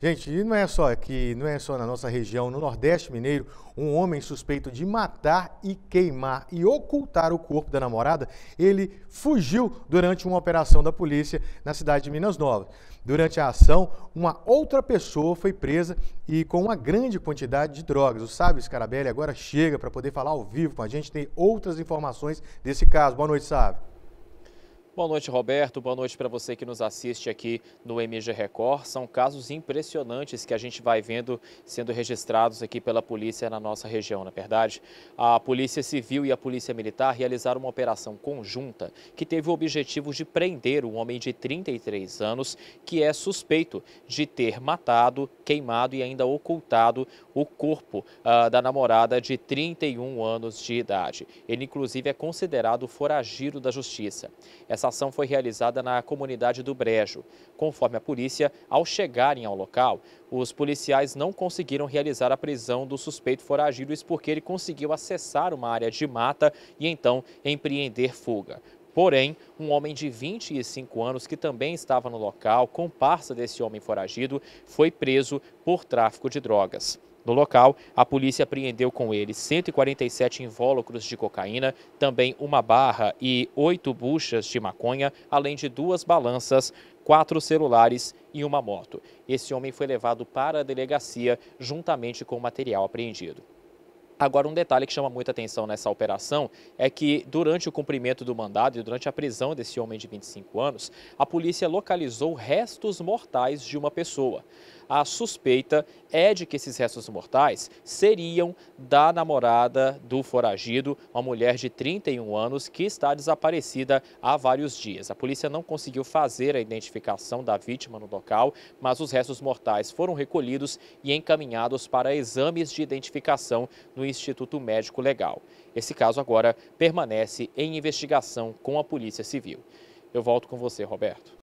Gente, e não é só aqui, não é só na nossa região, no Nordeste Mineiro, um homem suspeito de matar e queimar e ocultar o corpo da namorada, ele fugiu durante uma operação da polícia na cidade de Minas Novas. Durante a ação, uma outra pessoa foi presa e com uma grande quantidade de drogas. O Sábio Scarabelli agora chega para poder falar ao vivo com a gente, tem outras informações desse caso. Boa noite, Sábio. Boa noite, Roberto. Boa noite para você que nos assiste aqui no MG Record. São casos impressionantes que a gente vai vendo sendo registrados aqui pela polícia na nossa região, na é verdade. A Polícia Civil e a Polícia Militar realizaram uma operação conjunta que teve o objetivo de prender um homem de 33 anos que é suspeito de ter matado, queimado e ainda ocultado o corpo ah, da namorada de 31 anos de idade. Ele, inclusive, é considerado foragido da justiça. Essa ação foi realizada na comunidade do Brejo. Conforme a polícia, ao chegarem ao local, os policiais não conseguiram realizar a prisão do suspeito foragido, isso porque ele conseguiu acessar uma área de mata e então empreender fuga. Porém, um homem de 25 anos, que também estava no local, comparsa desse homem foragido, foi preso por tráfico de drogas. No local, a polícia apreendeu com ele 147 invólucros de cocaína, também uma barra e oito buchas de maconha, além de duas balanças, quatro celulares e uma moto. Esse homem foi levado para a delegacia juntamente com o material apreendido. Agora, um detalhe que chama muita atenção nessa operação é que, durante o cumprimento do mandado e durante a prisão desse homem de 25 anos, a polícia localizou restos mortais de uma pessoa a suspeita é de que esses restos mortais seriam da namorada do foragido, uma mulher de 31 anos que está desaparecida há vários dias. A polícia não conseguiu fazer a identificação da vítima no local, mas os restos mortais foram recolhidos e encaminhados para exames de identificação no Instituto Médico Legal. Esse caso agora permanece em investigação com a Polícia Civil. Eu volto com você, Roberto.